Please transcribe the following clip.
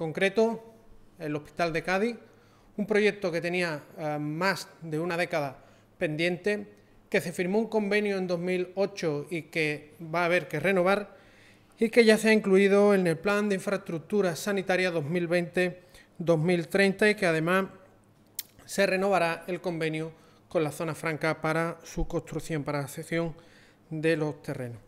concreto, el Hospital de Cádiz, un proyecto que tenía eh, más de una década pendiente, que se firmó un convenio en 2008 y que va a haber que renovar y que ya se ha incluido en el Plan de Infraestructura Sanitaria 2020-2030 y que además se renovará el convenio con la zona franca para su construcción, para la cesión de los terrenos.